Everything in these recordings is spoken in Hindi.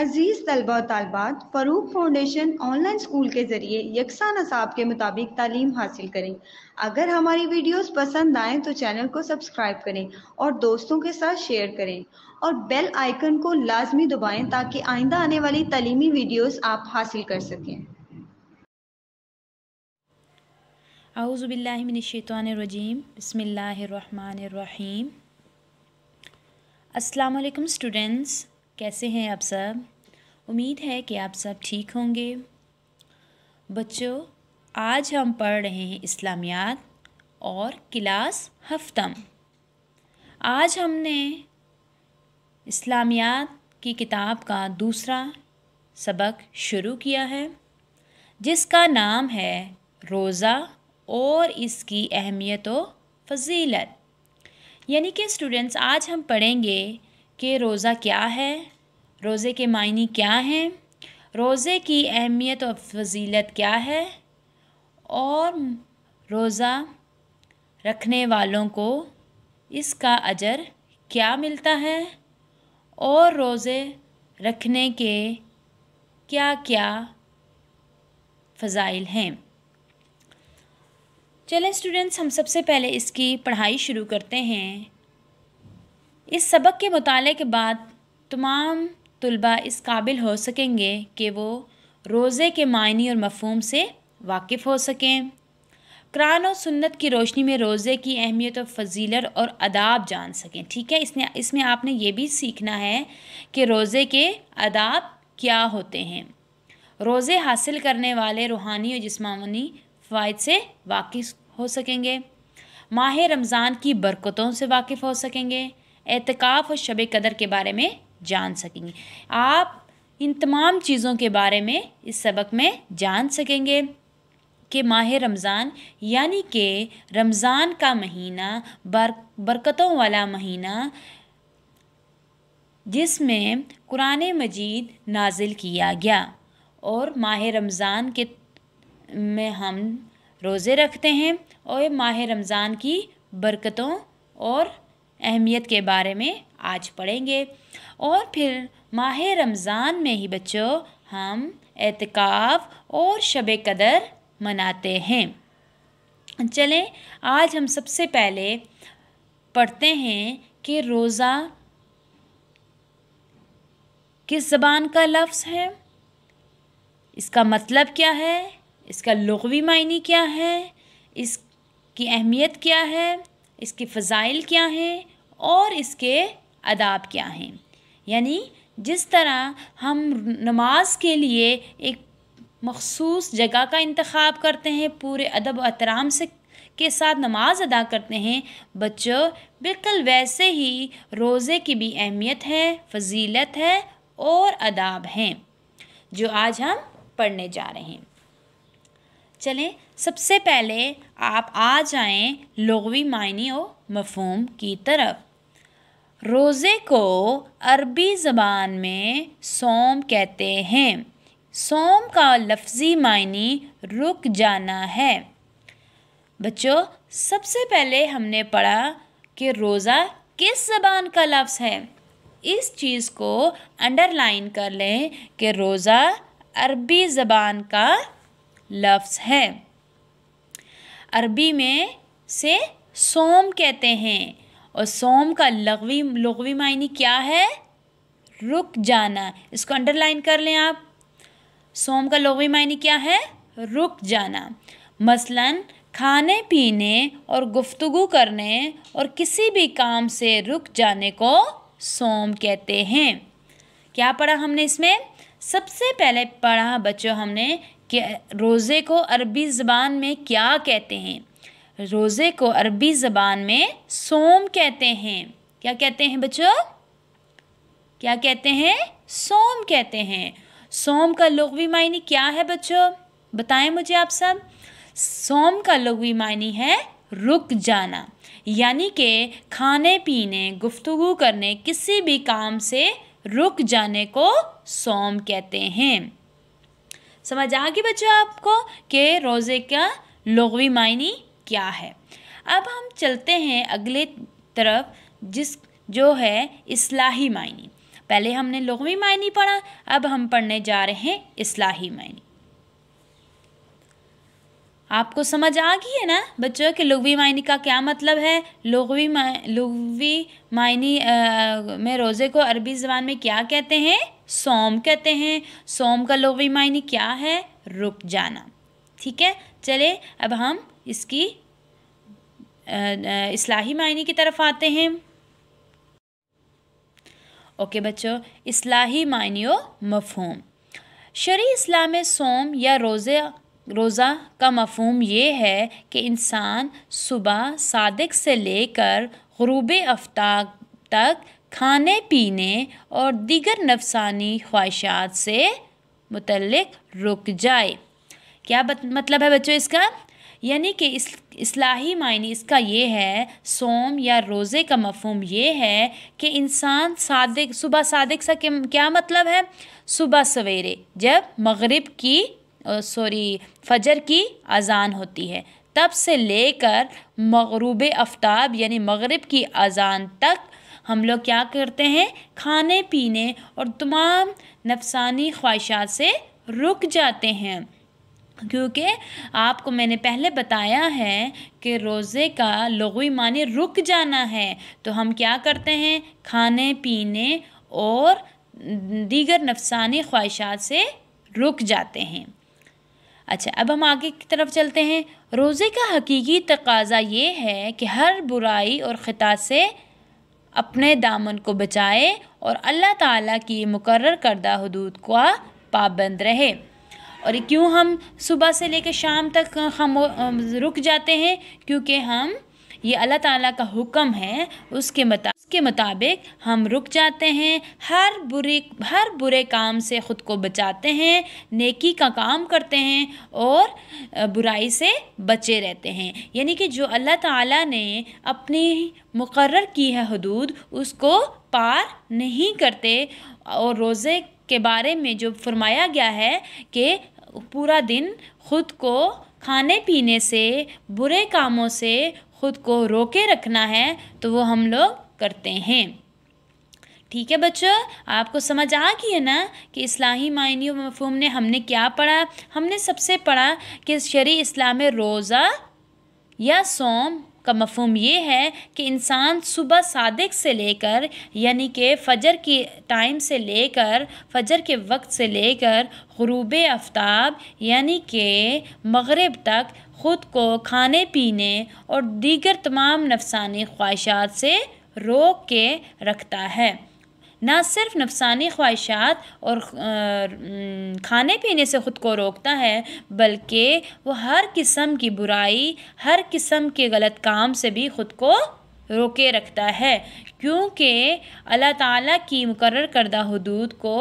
अजीज़ तलबा तलबात फ़रूक फाउंडेशन ऑनलाइन स्कूल के ज़रिए यकसा नसाब के मुताबिक तालीम हासिल करें अगर हमारी वीडियोस पसंद आए तो चैनल को सब्सक्राइब करें और दोस्तों के साथ शेयर करें और बेल आइकन को लाजमी दबाएं ताकि आइंदा आने वाली तलीमी वीडियोस आप हासिल कर सकें आउज़बिल्लिमिनशैतरजीम बसमीम स्टूडेंट्स कैसे हैं आप सब उम्मीद है कि आप सब ठीक होंगे बच्चों आज हम पढ़ रहे हैं इस्लामियात और क्लास हफ्तम आज हमने इस्लामियात की किताब का दूसरा सबक शुरू किया है जिसका नाम है रोज़ा और इसकी अहमियत व फजीलत यानी कि स्टूडेंट्स आज हम पढ़ेंगे कि रोज़ा क्या है रोज़े के मायने क्या हैं रोज़े की अहमियत और फजीलत क्या है और रोज़ा रखने वालों को इसका अजर क्या मिलता है और रोज़े रखने के क्या क्या फ़जाइल हैं चलें स्टूडेंट्स हम सबसे पहले इसकी पढ़ाई शुरू करते हैं इस सबक के मुताले के बाद तमाम तलबा इस काबिल हो सकेंगे कि वो रोज़े के मायने और मफहम से वाकिफ़ हो सकें कुरान और सुन्नत की रोशनी में रोज़े की अहमियत और फजीलत और अदाब जान सकें ठीक है इसने इसमें आपने ये भी सीखना है कि रोज़े के अदाब क्या होते हैं रोज़े हासिल करने वाले रूहानी और जिसमानी फ़ायद से वाकिफ़ हो सकेंगे माह रमज़ान की बरकतों से वाकिफ़ हो सकेंगे एहतिकाफ़ और शब कदर के बारे में जान सकेंगे आप इन तमाम चीज़ों के बारे में इस सबक में जान सकेंगे कि माह रमज़ान यानी कि रमज़ान का महीना बर बरकतों वाला महीना जिसमें कुरान मजीद नाजिल किया गया और माह रमज़ान के में हम रोज़े रखते हैं और माह रमज़ान की बरकतों और अहमियत के बारे में आज पढ़ेंगे और फिर माह रमज़ान में ही बच्चों हम एतकाफ़ और शब कदर मनाते हैं चलें आज हम सबसे पहले पढ़ते हैं कि रोज़ा किस ज़बान का लफ्ज़ है इसका मतलब क्या है इसका लगवी मायने क्या है इसकी अहमियत क्या है इसके फ़ज़ाइल क्या हैं और इसके अदाब क्या हैं यानी जिस तरह हम नमाज के लिए एक मखसूस जगह का इंतखब करते हैं पूरे अदब अहतराम से के साथ नमाज अदा करते हैं बच्चों बिल्कुल वैसे ही रोज़े की भी अहमियत है फजीलत है और अदाब हैं जो आज हम पढ़ने जा रहे हैं चलें सबसे पहले आप आ जाएं लगवी मायने और मफहम की तरफ रोज़े को अरबी ज़बान में सोम कहते हैं सोम का लफ्ज़ी मायने रुक जाना है बच्चों सबसे पहले हमने पढ़ा कि रोज़ा किस ज़बान का लफ्ज़ है इस चीज़ को अंडरलाइन कर लें कि रोज़ा अरबी ज़बान का लफ्ज़ है अरबी में से सोम कहते हैं और सोम का लगवी लगवी मायने क्या है रुक जाना इसको अंडरलाइन कर लें आप सोम का लगवी मायने क्या है रुक जाना मसलन खाने पीने और गुफ्तगु करने और किसी भी काम से रुक जाने को सोम कहते हैं क्या पढ़ा हमने इसमें सबसे पहले पढ़ा बच्चों हमने कि रोज़े को अरबी ज़बान में क्या कहते हैं रोज़े को अरबी ज़बान में सोम कहते हैं क्या कहते हैं बच्चों क्या कहते हैं सोम कहते हैं सोम का लघवी मायने क्या है बच्चों बताएं मुझे आप सब सोम का लघवी मायने है रुक जाना यानी कि खाने पीने गुफ्तु करने किसी भी काम से रुक जाने को सोम कहते हैं समझ आ गई बच्चों आपको कि रोज़े का लगवी मायने क्या है अब हम चलते हैं अगले तरफ जिस जो है इस्लाही मायने पहले हमने लगवी मायने पढ़ा अब हम पढ़ने जा रहे हैं इस्लाही मायने आपको समझ आ गई है ना बच्चों कि लुगवी मायने का क्या मतलब है लुगवी लुगवी मायने में रोज़े को अरबी ज़बान में क्या कहते हैं सोम कहते हैं सोम का लुगवी मायने क्या है रुक जाना ठीक है चले अब हम इसकी इस्लाही मायने की तरफ आते हैं ओके बच्चों इस्लाही मायनियो मफहम शरी इस्लाम में सोम या रोज़े रोज़ा का मफहम यह है कि इंसान सुबह सादक से लेकर गरूब आफ्ताब तक खाने पीने और दीगर नफसानी ख्वाहिशात से मुतलक रुक जाए क्या बत, मतलब है बच्चों इसका यानी कि इस इसलाही मायने इसका यह है सोम या रोज़े का मफहम यह है कि इंसान सादक सुबह सादक सा क्या मतलब है सुबह सवेरे जब मगरिब की सॉरी फजर की अज़ान होती है तब से लेकर मगरूब आफ्ताब यानी मगरब की अज़ान तक हम लोग क्या करते हैं खाने पीने और तमाम नफसानी ख्वाहिशात से रुक जाते हैं क्योंकि आपको मैंने पहले बताया है कि रोज़े का लघवी मानी रुक जाना है तो हम क्या करते हैं खाने पीने और दीगर नफसानी ख्वाहिशात से रुक जाते हैं अच्छा अब हम आगे की तरफ चलते हैं रोज़े का हकीकी तकाजा ये है कि हर बुराई और ख़ता से अपने दामन को बचाए और अल्लाह ताला की मुकर करदा हदूद का पाबंद रहे और क्यों हम सुबह से लेकर शाम तक हम रुक जाते हैं क्योंकि हम ये अल्लाह ताला का हुक्म है उसके मुता उसके मुताबिक हम रुक जाते हैं हर बुरी हर बुरे काम से ख़ुद को बचाते हैं नेकी का काम करते हैं और बुराई से बचे रहते हैं यानी कि जो अल्लाह ताला ने अपनी मुकर की है हदूद उसको पार नहीं करते और रोज़े के बारे में जो फरमाया गया है कि पूरा दिन ख़ुद को खाने पीने से बुरे कामों से खुद को रोके रखना है तो वो हम लोग करते हैं ठीक है बच्चों आपको समझ आ गई है ना कि इस्लाही मायने मफहूम ने हमने क्या पढ़ा हमने सबसे पढ़ा कि शरी इस्लाम में रोज़ा या सोम का मफहम ये है कि इंसान सुबह सादक से लेकर यानी कि फ़जर की टाइम से लेकर फ़जर के वक्त से लेकर गरूब आफ्ताब यानी कि मगरब तक ख़ुद को खाने पीने और दीगर तमाम नफसानी ख्वाहिशात से रोक के रखता है ना सिर्फ नफसानी ख्वाहिशात और खाने पीने से ख़ुद को रोकता है बल्कि वो हर किस्म की बुराई हर किस्म के गलत काम से भी ख़ुद को रोके रखता है क्योंकि अल्लाह ताला की मुकर करदा हदूद को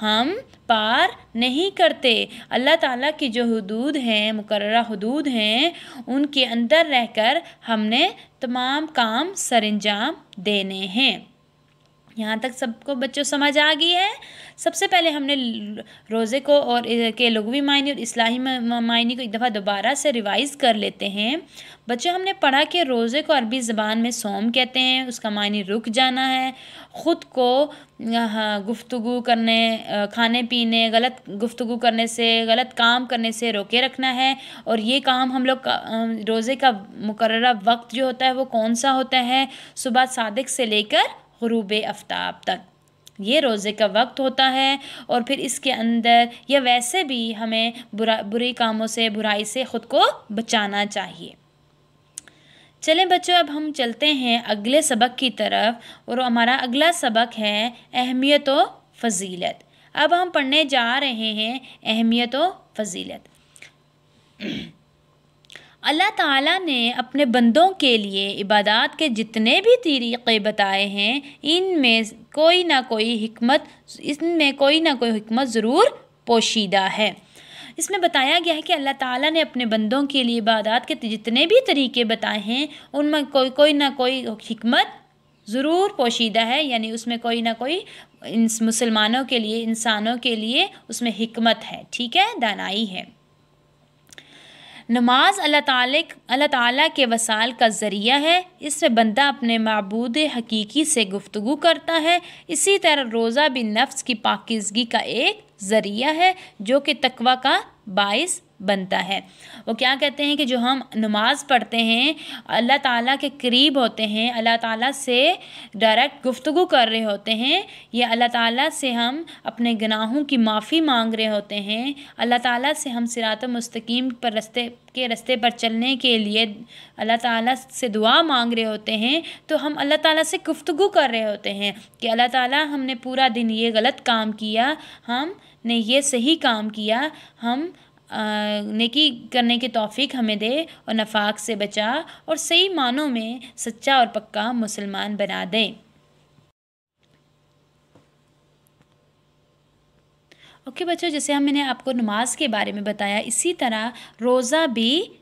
हम पार नहीं करते अल्लाह ताला की जो हदूद हैं मुकर हदूद हैं उनके अंदर रहकर हमने तमाम काम सरंजाम देने हैं यहाँ तक सबको बच्चों समझ आ गई है सबसे पहले हमने रोज़े को और के लघवी मायने और इस्लाही मायने को एक दफ़ा दोबारा से रिवाइज़ कर लेते हैं बच्चों हमने पढ़ा कि रोज़े को अरबी ज़बान में सोम कहते हैं उसका मायने रुक जाना है ख़ुद को गुफ्तु करने खाने पीने गलत गुफ्तु करने से गलत काम करने से रोके रखना है और ये काम हम लोग का रोज़े का मुकर्रा वक्त जो होता है वो कौन सा होता है सुबह सादक से लेकर हरूब आफ्ताब तक ये रोज़े का वक्त होता है और फिर इसके अंदर या वैसे भी हमें बुरा बुरे कामों से बुराई से ख़ुद को बचाना चाहिए चलें बच्चों अब हम चलते हैं अगले सबक की तरफ और हमारा अगला सबक है अहमियत व फजीलत अब हम पढ़ने जा रहे हैं अहमियत व फजीलत अल्लाह ताला ने अपने बंदों के लिए इबादत के जितने भी तरीक़े बताए हैं इनमें कोई ना कोई हमत इसमें कोई ना कोई हमत ज़रूर पोशीदा है इसमें बताया गया है कि अल्लाह ताला ने अपने बंदों के लिए इबादत के जितने भी तरीके बताए हैं उनमें कोई कोई ना कोई हमत ज़रूर पोशीदा है यानी उसमें कोई ना कोई मुसलमानों के लिए इंसानों के लिए उसमें हमत है ठीक है दानाई है नमाज अल्लाह ताला के वसाल का ज़रिया है इसमें बंदा अपने मबूद हकीकी से गुफ्तु करता है इसी तरह रोज़ा भी नफ्स की पाकिजगी का एक ज़रिया है जो कि तकवा का बायस बनता है वो क्या कहते हैं कि जो हम नमाज़ पढ़ते हैं अल्लाह ताला के करीब होते हैं अल्लाह ताला से डायरेक्ट गुफ्तगु कर रहे होते हैं या अल्लाह ताला से हम अपने गनाहों की माफ़ी मांग रहे होते हैं अल्लाह ताला से हम सिरात मस्तकीम पर रस्ते के रस्ते पर चलने के लिए अल्लाह ताला से दुआ मांग रहे होते हैं तो हम अल्लाह ताला से गुफ्तगु कर रहे होते हैं कि अल्लाह ताला हमने पूरा दिन ये गलत काम किया हमने ये सही काम किया हम नेकी करने के तौफीक हमें दे और नफाक से बचा और सही मानों में सच्चा और पक्का मुसलमान बना दे ओके okay, बच्चों जैसे हम मैंने आपको नमाज के बारे में बताया इसी तरह रोज़ा भी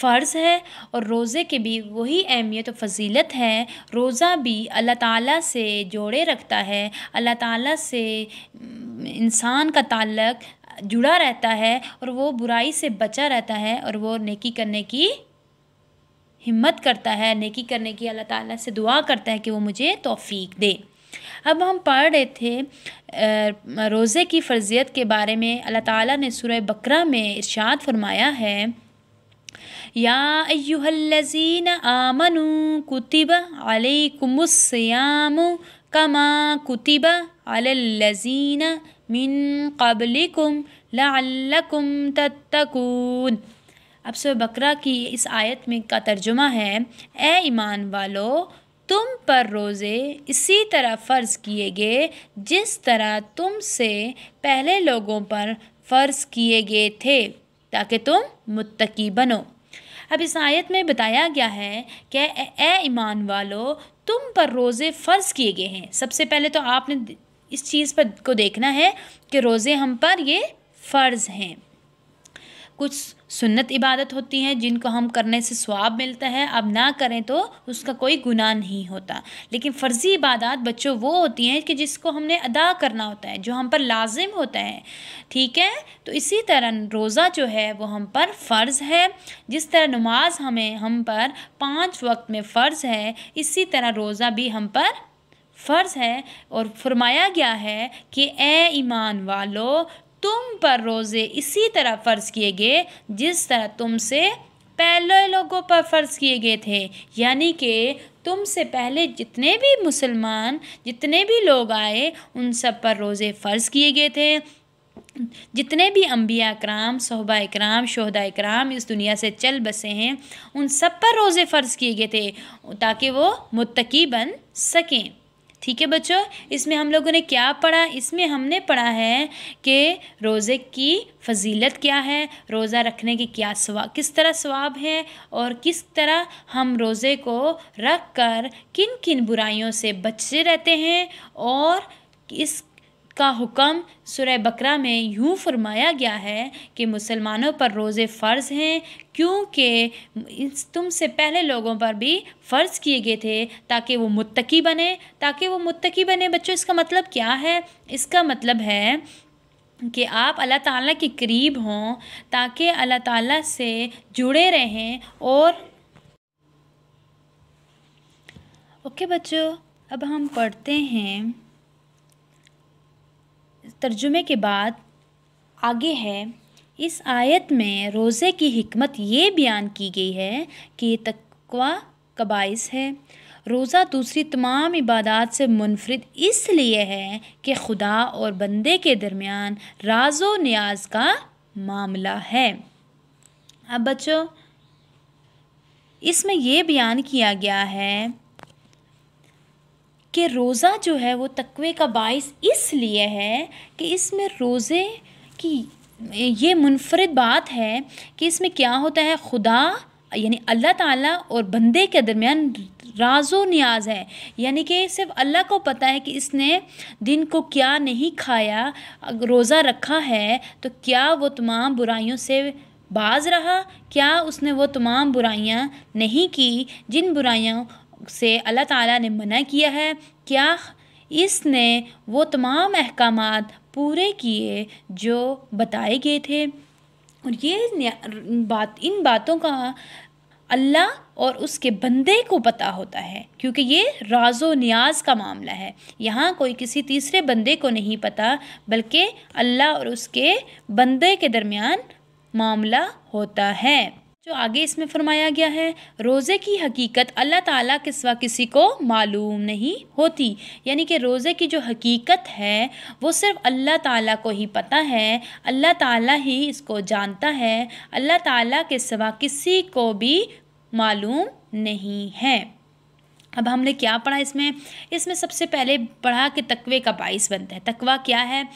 फ़र्ज़ है और रोज़े के भी वही अहमियत और फजीलत है रोज़ा भी अल्लाह ताला से जोड़े रखता है अल्लाह ताला से इंसान का ताल्लक जुड़ा रहता है और वो बुराई से बचा रहता है और वो नेकी करने की हिम्मत करता है नेकी करने की अल्लाह ताला से दुआ करता है कि वो मुझे तौफीक दे अब हम पढ़ रहे थे रोज़े की फ़र्जियत के बारे में अल्लाह ताला ने सूरह बकरा में इरशाद फरमाया है या अयुहल्लजीन आमनु कुतिब अलैकुमुस्सियाम कमा कुतिब अलल्लजीन मिन कबलिकुम लकुम तत्तकून अब सो बकरा की इस आयत में का तर्जुमा है ए ईमान वालो तुम पर रोज़े इसी तरह फ़र्ज़ किए गए जिस तरह तुम से पहले लोगों पर फ़र्ज़ किए गए थे ताकि तुम मुत्तकी बनो अब इस आयत में बताया गया है कि ए ईमान वालो तुम पर रोज़े फ़र्ज़ किए गए हैं सबसे पहले तो आपने इस चीज़ पर को देखना है कि रोज़े हम पर ये फ़र्ज़ हैं कुछ सुन्नत इबादत होती हैं जिनको हम करने से स्वाब मिलता है अब ना करें तो उसका कोई गुनाह नहीं होता लेकिन फ़र्ज़ी इबादत बच्चों वो होती हैं कि जिसको हमने अदा करना होता है जो हम पर लाजिम होता है ठीक है तो इसी तरह रोज़ा जो है वो हम पर फ़र्ज़ है जिस तरह नमाज हमें हम पर पाँच वक्त में फ़र्ज़ है इसी तरह रोज़ा भी हम पर फ़र्ज़ है और फरमाया गया है कि ए ईमान वालो तुम पर रोज़े इसी तरह फ़र्ज़ किए गए जिस तरह तुमसे पहले लोगों पर फ़र्ज़ किए गए थे यानी कि तुमसे पहले जितने भी मुसलमान जितने भी लोग आए उन सब पर रोज़े फ़र्ज़ किए गए थे जितने भी अम्बिया कराम सहबा कराम शहदा कराम इस दुनिया से चल बसे हैं उन सब पर रोज़े फ़र्ज़ किए गए थे ताकि वो मुतकी बन सकें ठीक है बच्चों इसमें हम लोगों ने क्या पढ़ा इसमें हमने पढ़ा है कि रोज़े की फजीलत क्या है रोज़ा रखने के क्या स्वा किस तरह स्वाब है और किस तरह हम रोज़े को रख कर किन किन बुराइयों से बचे रहते हैं और इस का हुक्म सुरह बकरा में यूँ फरमाया गया है कि मुसलमानों पर रोज़े फ़र्ज़ हैं क्योंकि तुम से पहले लोगों पर भी फ़र्ज़ किए गए थे ताकि वो मुत्तकी बने ताकि वो मुत्तकी बने बच्चों इसका मतलब क्या है इसका मतलब है कि आप अल्लाह ताला के करीब हों ताकि अल्लाह ताला से जुड़े रहें और ओके बच्चों अब हम पढ़ते हैं तर्जुमे के बाद आगे है इस आयत में रोज़े की हमत ये बयान की गई है कि तकवा कबाइस है रोज़ा दूसरी तमाम इबादत से मुनफरद इसलिए है कि खुदा और बंदे के दरमियान राजो न्याज का मामला है अब बच्चों इसमें यह बयान किया गया है कि रोज़ा जो है वो तकवे का बायस इसलिए है कि इसमें रोज़े की ये मुनफरद बात है कि इसमें क्या होता है खुदा यानी अल्लाह ताला और बंदे के दरमियान राजो न्याज है यानी कि सिर्फ अल्लाह को पता है कि इसने दिन को क्या नहीं खाया रोज़ा रखा है तो क्या वो तमाम बुराइयों से बाज रहा क्या उसने वो तमाम बुराइयां नहीं की जिन बुराइयों से अल्लाह ताला ने मना किया है क्या इसने वो तमाम अहकाम पूरे किए जो बताए गए थे और ये बात इन बातों का अल्लाह और उसके बंदे को पता होता है क्योंकि ये राजो न्याज का मामला है यहाँ कोई किसी तीसरे बंदे को नहीं पता बल्कि अल्लाह और उसके बंदे के दरमियान मामला होता है जो आगे इसमें फरमाया गया है रोज़े की हकीकत अल्लाह ताला के सिवा किसी को मालूम नहीं होती यानी कि रोज़े की जो हकीकत है वो सिर्फ़ अल्लाह ताला को ही पता है अल्लाह ताला ही इसको जानता है अल्लाह ताला के सिवा किसी को भी मालूम नहीं है अब हमने क्या पढ़ा इसमें इसमें सबसे पहले पढ़ा कि तकवे का बाइस बनता है तकवा क्या है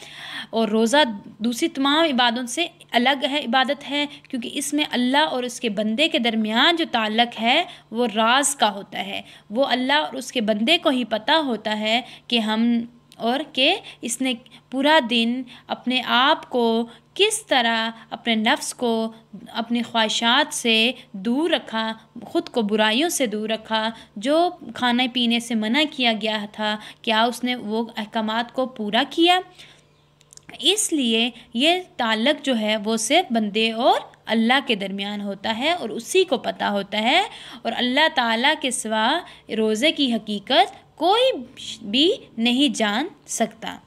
और रोज़ा दूसरी तमाम इबादतों से अलग है इबादत है क्योंकि इसमें अल्लाह और उसके बंदे के दरमियान जो ताल्लक है वो राज का होता है वो अल्लाह और उसके बंदे को ही पता होता है कि हम और के इसने पूरा दिन अपने आप को किस तरह अपने नफ्स को अपनी ख्वाहिशात से दूर रखा ख़ुद को बुराइयों से दूर रखा जो खाने पीने से मना किया गया था क्या उसने वो अहकाम को पूरा किया इसलिए ये ताल्लक जो है वो सिर्फ बंदे और अल्लाह के दरमियान होता है और उसी को पता होता है और अल्लाह ताला के सिवा रोज़े की हकीकत कोई भी नहीं जान सकता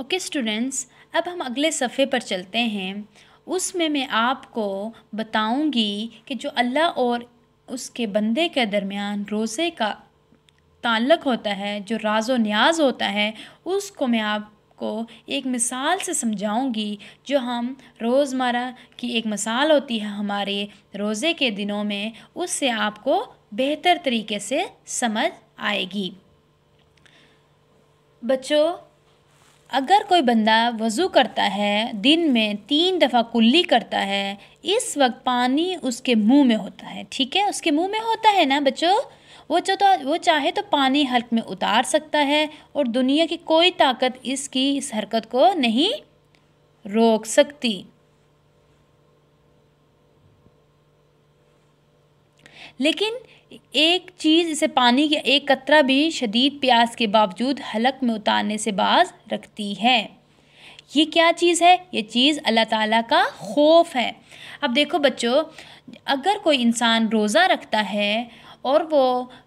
ओके स्टूडेंट्स अब हम अगले सफ़े पर चलते हैं उसमें मैं आपको बताऊंगी कि जो अल्लाह और उसके बंदे के दरमियान रोज़े का ताल्लक होता है जो राज व न्याज होता है उसको मैं आपको एक मिसाल से समझाऊंगी जो हम रोज़मर्रा की एक मिसाल होती है हमारे रोज़े के दिनों में उससे आपको बेहतर तरीके से समझ आएगी बच्चों अगर कोई बंदा वज़ू करता है दिन में तीन दफ़ा कुल्ली करता है इस वक्त पानी उसके मुंह में होता है ठीक है उसके मुंह में होता है ना बच्चों वो जो तो वो चाहे तो पानी हल्क में उतार सकता है और दुनिया की कोई ताकत इसकी इस हरकत को नहीं रोक सकती लेकिन एक चीज़ इसे पानी के एक कतरा भी शदीद प्यास के बावजूद हलक में उतारने से बाज रखती है ये क्या चीज़ है ये चीज़ अल्लाह ताला का खौफ है अब देखो बच्चों अगर कोई इंसान रोज़ा रखता है और वो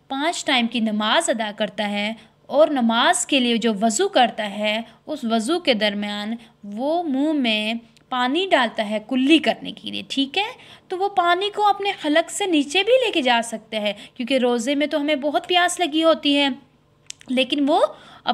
पांच टाइम की नमाज़ अदा करता है और नमाज के लिए जो वज़ू करता है उस वज़ू के दरमियान वो मुंह में पानी डालता है कुल्ली करने के लिए ठीक है तो वो पानी को अपने हलक से नीचे भी लेके जा सकते हैं क्योंकि रोज़े में तो हमें बहुत प्यास लगी होती है लेकिन वो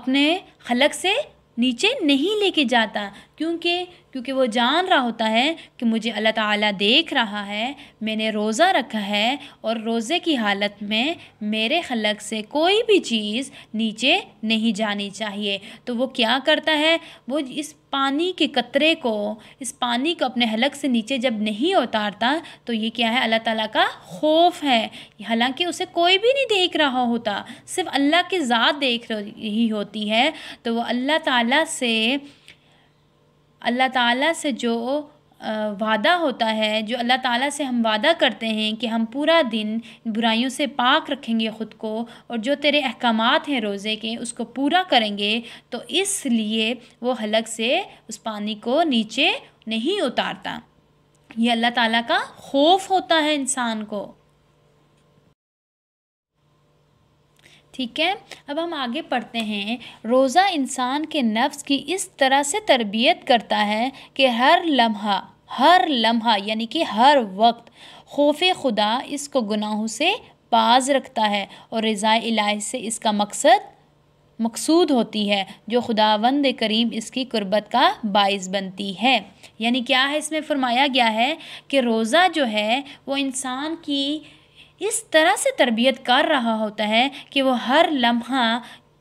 अपने हलक से नीचे नहीं लेके जाता क्योंकि क्योंकि वो जान रहा होता है कि मुझे अल्लाह ताला देख रहा है मैंने रोज़ा रखा है और रोज़े की हालत में मेरे खलक से कोई भी चीज़ नीचे नहीं जानी चाहिए तो वो क्या करता है वो इस पानी के कतरे को इस पानी को अपने हलक से नीचे जब नहीं उतारता तो ये क्या है अल्लाह ताला का खौफ है हालांकि उसे कोई भी नहीं देख रहा होता सिर्फ अल्लाह की ज़ात देख रही होती है तो वो अल्लाह ताला से अल्लाह ताला से जो वादा होता है जो अल्लाह ताला से हम वादा करते हैं कि हम पूरा दिन बुराइयों से पाक रखेंगे ख़ुद को और जो तेरे अहकाम हैं रोज़े के उसको पूरा करेंगे तो इसलिए वो हलक से उस पानी को नीचे नहीं उतारता ये अल्लाह ताला का खौफ होता है इंसान को ठीक है अब हम आगे पढ़ते हैं रोज़ा इंसान के नफ्स की इस तरह से तरबियत करता है कि हर लम्हा हर लम्हा यानी कि हर वक्त खौफ खुदा इसको गुनाहों से बाज रखता है और रज़ा इलाही से इसका मकसद मकसूद होती है जो खुदावंद करीम इसकी कुर्बत का बायस बनती है यानी क्या है इसमें फरमाया गया है कि रोज़ा जो है वो इंसान की इस तरह से तरबियत कर रहा होता है कि वो हर लम्हा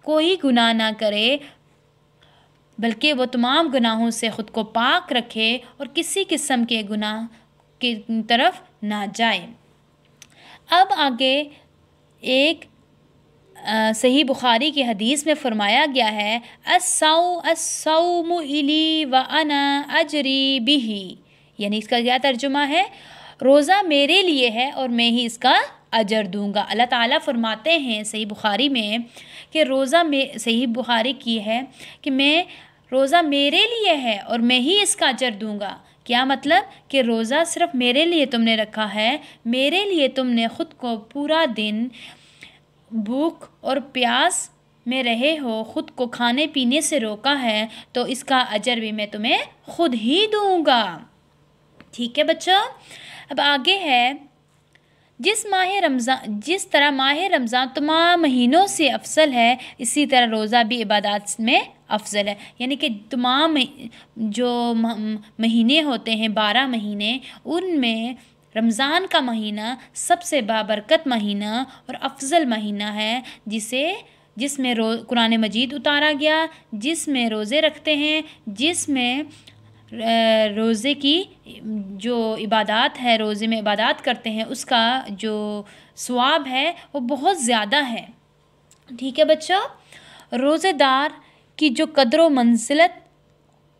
कोई गुनाह ना करे बल्कि वो तमाम गुनाहों से ख़ुद को पाक रखे और किसी किस्म के गुनाह की तरफ ना जाए अब आगे एक आ, सही बुखारी की हदीस में फ़रमाया गया है असाऊ असाऊ इली व अना अजरी बिही यानी इसका क्या तर्जुमा है रोज़ा मेरे लिए है और मैं ही इसका अजर दूंगा अल्लाह ताला फरमाते हैं सही बुखारी में कि रोज़ा में सही बुखारी की है कि मैं रोज़ा मेरे लिए है और मैं ही इसका अजर दूंगा क्या मतलब कि रोज़ा सिर्फ मेरे लिए तुमने रखा है मेरे लिए तुमने ख़ुद को पूरा दिन भूख और प्यास में रहे हो ख़ुद को खाने पीने से रोका है तो इसका अजर भी मैं तुम्हें खुद ही दूँगा ठीक है बच्चों अब आगे है जिस माह रमज़ान जिस तरह माह रमज़ान तमाम महीनों से अफसल है इसी तरह रोज़ा भी इबादत में अफजल है यानी कि तमाम जो महीने होते हैं बारह महीने उनमें रमज़ान का महीना सबसे बाबरकत महीना और अफजल महीना है जिसे जिसमें रो कुरान मजीद उतारा गया जिसमें रोज़े रखते हैं जिसमें रोज़े की जो इबादत है रोज़े में इबादत करते हैं उसका जो स्वाब है वो बहुत ज़्यादा है ठीक है बच्चों रोज़ेदार की जो कदर व मंजिलत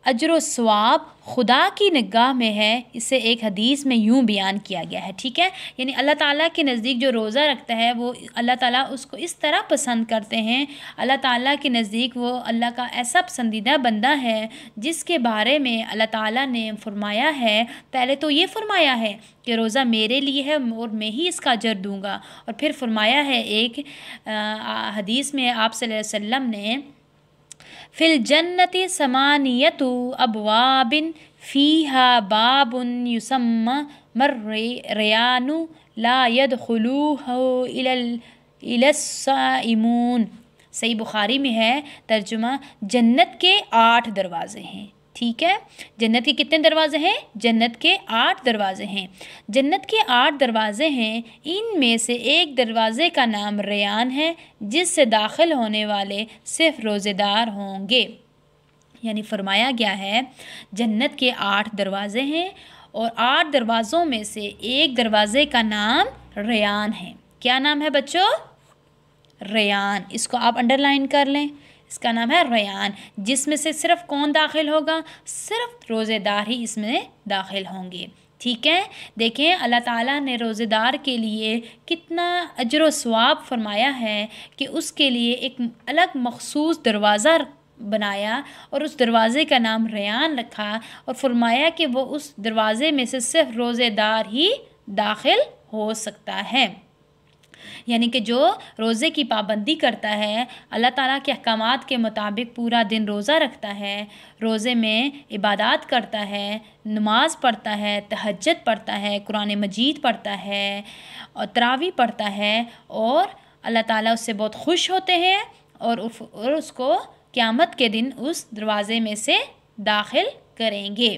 अजर स्वाब खुदा की निगाह में है इसे एक हदीस में यूँ बयान किया गया है ठीक है यानी अल्लाह ताला के नज़दीक जो रोज़ा रखता है वो अल्लाह ताला उसको इस तरह पसंद करते हैं अल्लाह ताला के नज़दीक वो अल्लाह का ऐसा पसंदीदा बंदा है जिसके बारे में अल्लाह ताला ने फरमाया है पहले तो ये फरमाया है कि रोज़ा मेरे लिए है और मैं ही इसका जर दूँगा और फिर फरमाया है एक आ, हदीस में आप सल्लम ने फिल जन्नति समानियतु अबवाबिन फ़ीहा बाबुन युसम मर रयानु ला यद इलसाइमून सही बुखारी में है तर्जुमा जन्नत के आठ दरवाज़े हैं ठीक है जन्नत के कितने दरवाज़े हैं जन्नत के आठ दरवाज़े हैं जन्नत के आठ दरवाज़े हैं इनमें से एक दरवाज़े का नाम रेयान है जिससे दाखिल होने वाले सिर्फ रोज़ेदार होंगे यानी फरमाया गया है जन्नत के आठ दरवाज़े हैं और आठ दरवाज़ों में से एक दरवाज़े का नाम रेयान है क्या नाम है बच्चों रेयान इसको आप अंडरलाइन कर लें इसका नाम है रयान जिसमें से सिर्फ कौन दाखिल होगा सिर्फ रोज़ेदार ही इसमें दाखिल होंगे ठीक है देखें अल्लाह ताला ने रोज़ेदार के लिए कितना अजर स्वाब फरमाया है कि उसके लिए एक अलग मखसूस दरवाज़ा बनाया और उस दरवाज़े का नाम रयान रखा और फरमाया कि वो उस दरवाज़े में से सिर्फ रोज़ेदार ही दाखिल हो सकता है यानी कि जो रोज़े की पाबंदी करता है अल्लाह ताला के अहकाम के मुताबिक पूरा दिन रोज़ा रखता है रोज़े में इबादत करता है नमाज़ पढ़ता है तहजद पढ़ता है कुरान मजीद पढ़ता है और तरावी पढ़ता है और अल्लाह ताला उससे बहुत खुश होते हैं और, और उसको क़्यामत के दिन उस दरवाज़े में से दाखिल करेंगे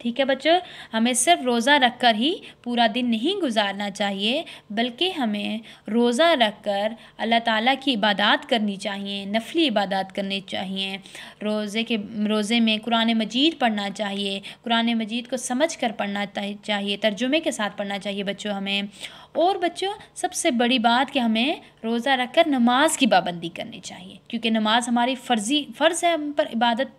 ठीक है बच्चों हमें सिर्फ रोज़ा रखकर ही पूरा दिन नहीं गुजारना चाहिए बल्कि हमें रोज़ा रखकर अल्लाह ताला की इबादत करनी चाहिए नफली इबादत करनी चाहिए रोज़े के रोज़े में कुरान मजीद पढ़ना चाहिए कुरान मजीद को समझ कर पढ़ना चाहिए तर्जुमे के साथ पढ़ना चाहिए बच्चों हमें और बच्चों सबसे बड़ी बात कि हमें रोज़ा रख कर नमाज़ की पाबंदी करनी चाहिए क्योंकि नमाज़ हमारी फ़र्ज़ी फ़र्ज़ है हम पर इबादत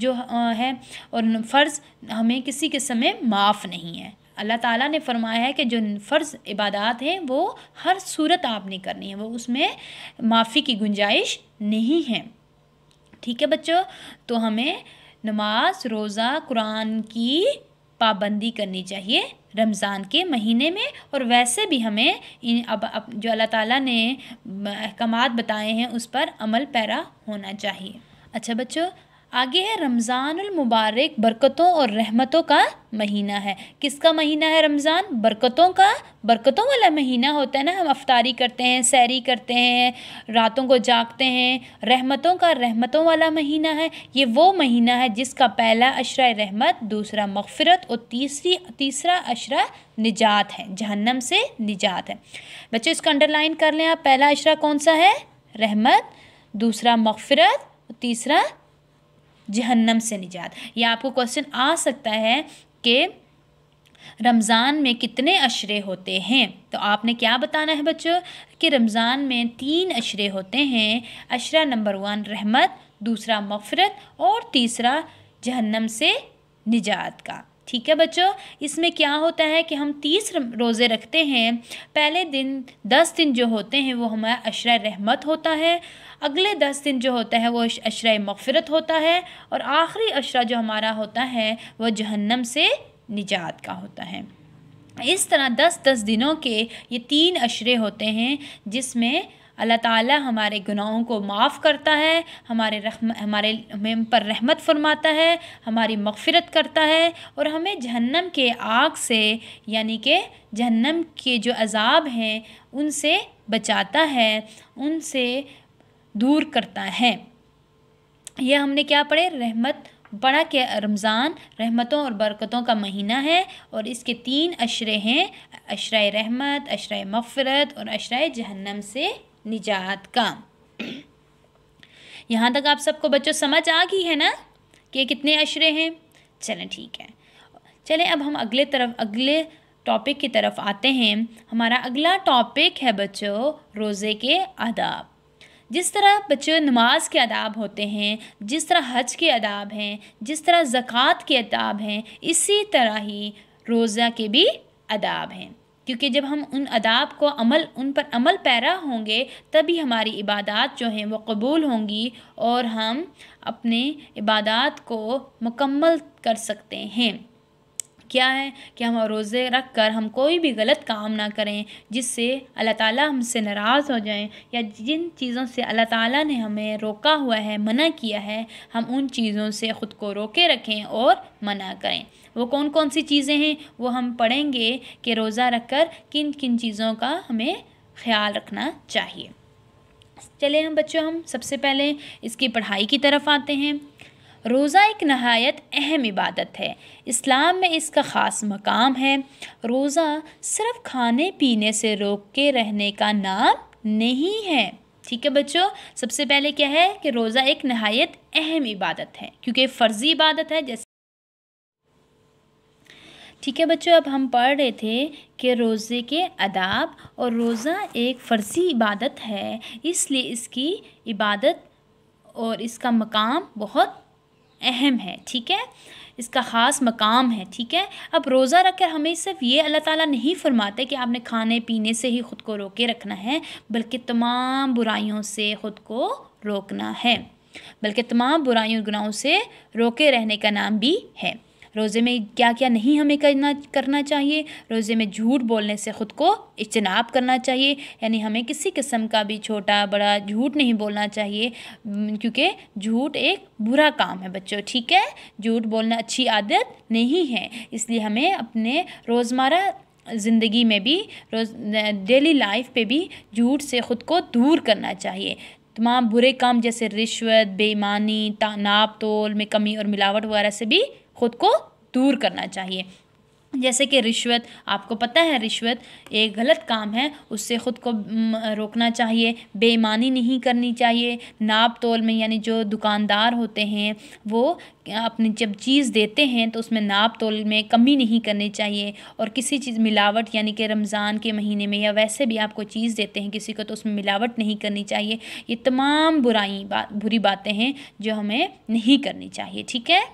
जो है और फ़र्ज़ हमें किसी के समय माफ़ नहीं है अल्लाह ताला ने फरमाया है कि जो फ़र्ज़ इबादत हैं वो हर सूरत आपने करनी है वो उसमें माफ़ी की गुंजाइश नहीं है ठीक है बच्चों तो हमें नमाज रोज़ा कुरान की पाबंदी करनी चाहिए रमज़ान के महीने में और वैसे भी हमें इन अब, अब जो अल्लाह ताला ने अहकाम बताए हैं उस पर अमल पैरा होना चाहिए अच्छा बच्चों आगे है रमज़ान मुबारक बरकतों और रहमतों का महीना है किसका महीना है रमज़ान बरकतों का बरकतों वाला महीना होता है ना हम अफ्तारी करते हैं सैरी करते हैं रातों को जागते हैं रहमतों का रहमतों वाला महीना है ये वो महीना है जिसका पहला अशरा रहमत दूसरा मगफरत और तीसरी तीसरा अशरा निजात है जहन्नम से निजात है बच्चों इसका अंडरलाइन कर लें आप पहला अशरा कौन सा है रहमत दूसरा मगफरत तीसरा जहन्नम से निजात ये आपको क्वेश्चन आ सकता है कि रमज़ान में कितने अशरे होते हैं तो आपने क्या बताना है बच्चों कि रमज़ान में तीन अशरे होते हैं अशरा नंबर वन रहमत दूसरा मफ़रत और तीसरा जहन्नम से निजात का ठीक है बच्चों इसमें क्या होता है कि हम तीस रोज़े रखते हैं पहले दिन दस दिन जो होते हैं वो हमारा अशरा रहमत होता है अगले दस दिन जो होता है वो अशरा मफ़रत होता है और आखिरी अशरा जो हमारा होता है वह जहन्नम से निजात का होता है इस तरह दस दस दिनों के ये तीन अशरे होते हैं जिसमें अल्लाह ताला हमारे गुनाहों को माफ़ करता है हमारे रहम हमारे हमें पर रहमत फरमाता है हमारी मगफरत करता है और हमें जहन्नम के आग से यानी कि जहन्नम के जो अजाब हैं उनसे बचाता है उनसे दूर करता है यह हमने क्या पढ़े रहमत बड़ा के रमज़ान रहमतों और बरकतों का महीना है और इसके तीन अशरे हैं अशरा रहमत अशरा मफ़रत और अशरा जहन्नम से निजात का यहाँ तक आप सबको बच्चों समझ आ गई है ना कि कितने अशरे हैं चलें ठीक है चलें अब हम अगले तरफ अगले टॉपिक की तरफ आते हैं हमारा अगला टॉपिक है बच्चों रोज़े के आदाब जिस तरह बच्चों नमाज के आदाब होते हैं जिस तरह हज के आदाब हैं जिस तरह ज़क़़त के आदाब हैं इसी तरह ही रोज़ा के भी आदाब हैं क्योंकि जब हम उन अदाब को अमल उन पर अमल पैरा होंगे तभी हमारी इबादत जो हैं वो कबूल होंगी और हम अपने इबादत को मुकम्मल कर सकते हैं क्या है कि हम रोज़े रख कर हम कोई भी गलत काम ना करें जिससे अल्लाह ताला हमसे नाराज़ हो जाएं या जिन चीज़ों से अल्लाह ताला ने हमें रोका हुआ है मना किया है हम उन चीज़ों से ख़ुद को रोके रखें और मना करें वो कौन कौन सी चीज़ें हैं वो हम पढ़ेंगे कि रोज़ा रख कर किन किन चीज़ों का हमें ख्याल रखना चाहिए चले हम बच्चों हम सबसे पहले इसकी पढ़ाई की तरफ आते हैं रोज़ा एक नहायत अहम इबादत है इस्लाम में इसका ख़ास मकाम है रोज़ा सिर्फ खाने पीने से रोक के रहने का नाम नहीं है ठीक है बच्चों सबसे पहले क्या है कि रोज़ा एक नहायत अहम इबादत है क्योंकि फ़र्ज़ी इबादत है जैसे ठीक है बच्चों अब हम पढ़ रहे थे कि रोज़े के आदाब और रोज़ा एक फ़र्ज़ी इबादत है इसलिए इसकी इबादत और इसका मकाम बहुत अहम है ठीक है इसका ख़ास मकाम है ठीक है अब रोज़ा रख कर हमें सिर्फ ये अल्लाह ताला नहीं फरमाते कि आपने खाने पीने से ही ख़ुद को रोके रखना है बल्कि तमाम बुराइयों से ख़ुद को रोकना है बल्कि तमाम बुराइयों गुनाहों से रोके रहने का नाम भी है रोज़े में क्या क्या नहीं हमें करना करना चाहिए रोज़े में झूठ बोलने से ख़ुद को इजनाब करना चाहिए यानी हमें किसी किस्म का भी छोटा बड़ा झूठ नहीं बोलना चाहिए क्योंकि झूठ एक बुरा काम है बच्चों ठीक है झूठ बोलना अच्छी आदत नहीं है इसलिए हमें अपने रोज़मर्रा ज़िंदगी में भी रोज़ डेली लाइफ पे भी झूठ से ख़ुद को दूर करना चाहिए तमाम बुरे काम जैसे रिश्वत बेईमानी नाप तोल में कमी और मिलावट वगैरह से भी ख़ुद को दूर करना चाहिए जैसे कि रिश्वत आपको पता है रिश्वत एक गलत काम है उससे ख़ुद को रोकना चाहिए बेईमानी नहीं करनी चाहिए नाप तोल में यानी जो दुकानदार होते हैं वो अपनी जब चीज़ देते हैं तो उसमें नाप तोल में कमी नहीं करनी चाहिए और किसी चीज़ मिलावट यानी कि रमज़ान के महीने में या वैसे भी आपको चीज़ देते हैं किसी को तो उसमें मिलावट नहीं करनी चाहिए ये तमाम बुराई बात बुरी बातें हैं जो हमें नहीं करनी चाहिए ठीक है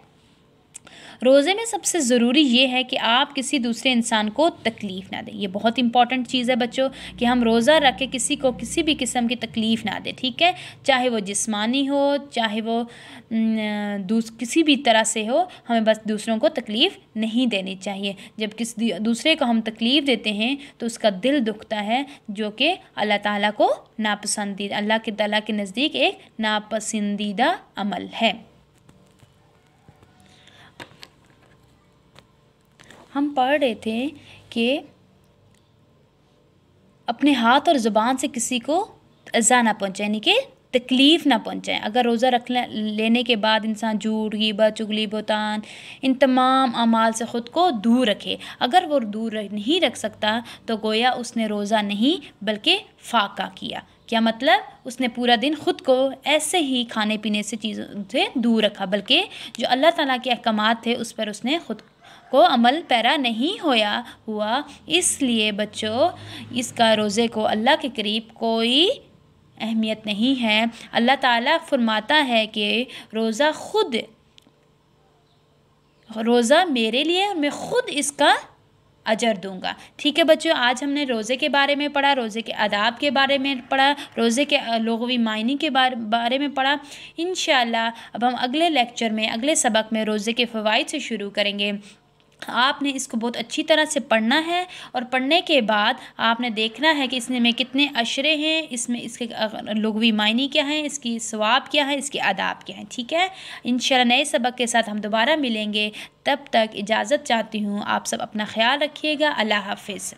रोज़े में सबसे ज़रूरी ये है कि आप किसी दूसरे इंसान को तकलीफ़ ना दें ये बहुत इंपॉर्टेंट चीज़ है बच्चों कि हम रोज़ा रख के किसी को किसी भी किस्म की तकलीफ़ ना दें ठीक है चाहे वो जिस्मानी हो चाहे वो किसी भी तरह से हो हमें बस दूसरों को तकलीफ़ नहीं देनी चाहिए जब किसी दूसरे को हम तकलीफ़ देते हैं तो उसका दिल दुखता है जो कि अल्लाह ताला को नापसंदीदा अल्लाह के तला के नज़दीक एक नापसंदीदा अमल है हम पढ़ रहे थे कि अपने हाथ और ज़ुबान से किसी को अज़ा ना पहुँचाएँ यानी कि तकलीफ़ ना पहुँचाएँ अगर रोज़ा रख लेने के बाद इंसान झूठ गिबा चुगली बोतान इन तमाम अमाल से ख़ुद को दूर रखे अगर वो दूर नहीं रख सकता तो गोया उसने रोज़ा नहीं बल्कि फाका किया क्या मतलब उसने पूरा दिन ख़ुद को ऐसे ही खाने पीने से चीज़ों से दूर रखा बल्कि जो अल्लाह ताला के अहकाम थे उस पर उसने ख़ुद को अमल पैरा नहीं होया हुआ इसलिए बच्चों इसका रोज़े को अल्लाह के करीब कोई अहमियत नहीं है अल्लाह ताला फरमाता है कि रोज़ा खुद रोज़ा मेरे लिए मैं खुद इसका अजर दूंगा ठीक है बच्चों आज हमने रोज़े के बारे में पढ़ा रोज़े के आदाब के बारे में पढ़ा रोज़े के लोगवी मायने के बारे बारे में पढ़ा इन अब हम अगले लेक्चर में अगले सबक में रोज़े के फ़वाद से शुरू करेंगे आपने इसको बहुत अच्छी तरह से पढ़ना है और पढ़ने के बाद आपने देखना है कि इसने में कितने अशरे हैं इसमें इसके लघवी मायने क्या हैं इसकी स्वाब क्या है इसके आदाब क्या हैं ठीक है इन नए सबक के साथ हम दोबारा मिलेंगे तब तक इजाज़त चाहती हूँ आप सब अपना ख्याल रखिएगा अल्लाह हाफिज़